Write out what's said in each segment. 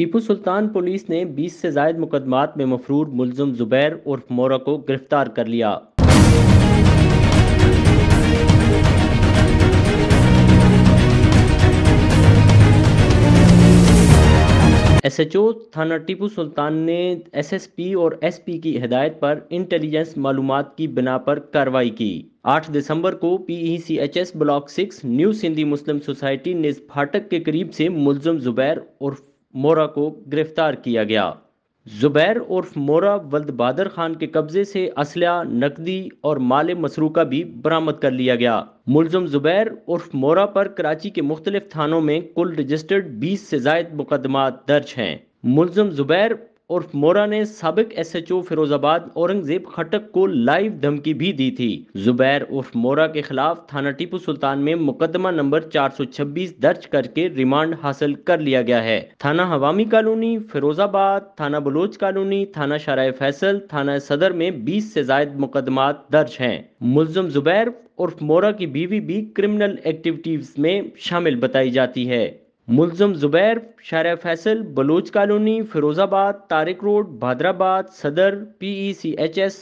टीपू सुल्तान police ने 20 से जायद मुकदमात में मफरूर मुलजम जुबैर उर्फ मोरा को गिरफ्तार कर लिया एस एच ओ थाना टीपू सुल्तान ने एस एस पी और एस पी की हिदायत पर इंटेलिजेंस मालूम की बिना पर कार्रवाई की आठ दिसंबर को P E C H S block six new Sindhi Muslim society ने फाटक के करीब से मुलजम जुबैर उर्फ मोरा को गिरफ्तार किया गया जुबैर उर्फ मोरा वल्द बहादुर खान के कब्जे से असलह नकदी और माल मसरूका भी बरामद कर लिया गया मुलजम जुबैर उर्फ मोरा पर कराची के मुख्तलिफ थानों में कुल रजिस्टर्ड बीस से जायद मुकदमा दर्ज हैं मुलजम जुबैर और मोरा ने सबक S H O Firozabad Aurangzeb Khattak को लाइव धमकी भी दी थी जुबैर उर्फ मोरा के खिलाफ थाना टीपू सुल्तान में मुकदमा नंबर 426 दर्ज करके रिमांड हासिल कर लिया गया है थाना हवामी कॉलोनी फिरोजाबाद थाना बलोच कॉलोनी थाना शराय फैसल थाना सदर में बीस से जायद मुकदमा दर्ज है मुलजम जुबैर उर्फ मोरा की बीवी भी क्रिमिनल एक्टिविटीज में शामिल बताई जाती है मुलजम जुबैर शार Faisal Baloch colony Firozabad Tariq road Bahadurabad Saddar S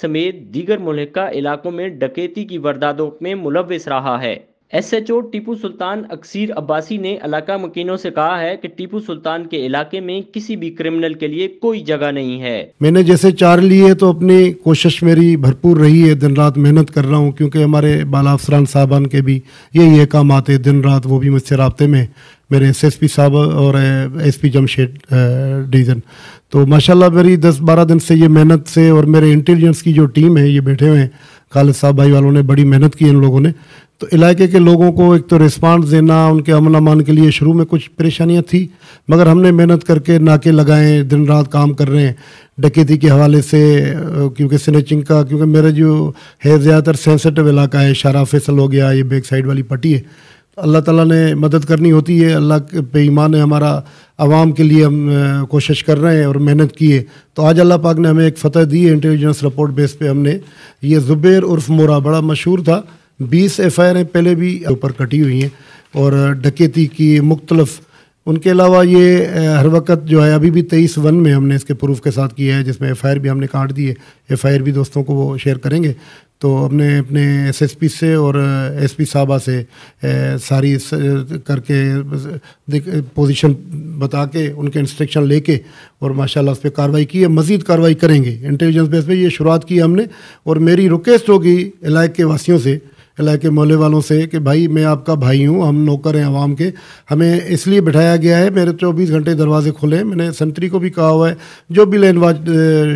समेत दीगर मुलहका इलाकों में डकैती की वारदातों में मुलविस रहा है एसएचओ टीपू सुल्तान अक्सर अब्बासी ने इलाका मकीनों से कहा है कि टीपू सुल्तान के इलाके में किसी भी क्रिमिनल के लिए कोई जगह नहीं है मैंने जैसे चार लिए तो अपनी कोशिश मेरी भरपूर रही है दिन रात मेहनत कर रहा हूँ क्योंकि हमारे बाला अफसरान साहबान के भी यही काम आते दिन रात वो भी मुझसे रबते में मेरे एस एस पी साहब और एस पी जमशेद डिवीज़न तो माशाल्लाह मेरी दस बारह दिन से ये मेहनत से और मेरे इंटेलिजेंस की जो टीम है ये बैठे हुए हैं खालिद साहब भाई वालों ने बड़ी मेहनत की इन लोगों ने तो इलाके के लोगों को एक तो रिस्पांस देना उनके अमन अमान के लिए शुरू में कुछ परेशानियां थी मगर हमने मेहनत करके नाके लगाए दिन रात काम कर रहे हैं डकैती के हवाले से क्योंकि स्नेचिंग का क्योंकि मेरा जो है ज़्यादातर सेंसिटिव इलाका है शारा फैसल हो गया ये बैक साइड वाली पट्टी है तो अल्लाह ताला ने मदद करनी होती है अल्लाह पे ईमान है हमारा आवाम के लिए हम कोशिश कर रहे हैं और मेहनत की है तो आज अल्लाह पाक ने हमें एक फ़तह दी है इंटेलिजेंस रिपोर्ट बेस पे हमने ये ज़ुबैर उर्फ मोरा बड़ा मशहूर था बीस एफ आई आरें पहले भी ऊपर कटी हुई हैं और डकेती की मुख्तलफ उनके अलावा ये हर वक्त जो है अभी भी तेईस वन में हमने इसके प्रूफ के साथ किया है जिसमें एफ आई आर भी हमने काट दिए एफ आई आर भी दोस्तों को वो शेयर करेंगे तो हमने अपने एस एस पी से और एस पी साहबा से ए, सारी स, करके पोजिशन बता के उनके इंस्ट्रक्शन ले के और माशाला उस पर कार्रवाई की है मज़ीद कार्रवाई करेंगे इंटेलिजेंस बेस पर ये शुरुआत की हमने और मेरी रिक्वेस्ट होगी इलाके वासियों से कला के मोहल्ले वालों से कि भाई मैं आपका भाई हूँ हम नौकर हैं आवाम के हमें इसलिए बिठाया गया है मेरे चौबीस घंटे दरवाजे खुले हैं मैंने संतरी को भी कहा हुआ है जो भी लाइनवाज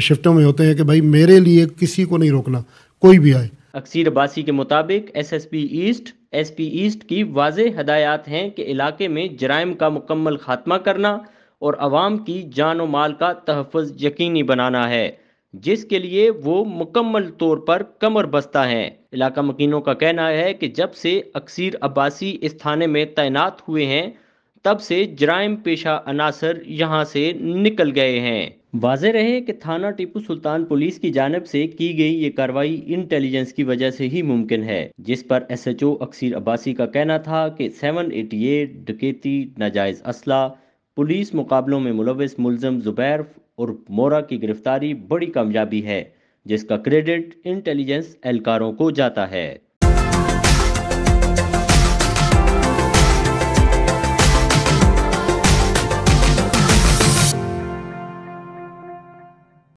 शिफ्टों में होते हैं कि भाई मेरे लिए किसी को नहीं रोकना कोई भी आए अक्सर अब्बासी के मुताबिक S S P east S P east की वाज हदायत हैं कि इलाके में जराइम का मुकम्मल खात्मा करना और आवाम की जान व माल का तहफ़ यकीनी बनाना है जिसके लिए वो मुकम्मल तौर पर कमर बसता है इलाका मकीनों का कहना है कि जब से अक्सर अब्बासी इस थाने में तैनात हुए हैं तब से जराइम पेशा अनासर यहाँ से निकल गए हैं वाज रहे कि थाना टीपू सुल्तान पुलिस की जानब से की गई ये कार्रवाई इंटेलिजेंस की वजह से ही मुमकिन है जिस पर एस एच ओ अक्सर अब्बासी का कहना था कि 788 डकेती नाजायज असला पुलिस मुकाबलों में मुलविस मुलजम जुबैर उर्फ मोरा की गिरफ्तारी बड़ी कामयाबी है जिसका क्रेडिट इंटेलिजेंस एहलकारों को जाता है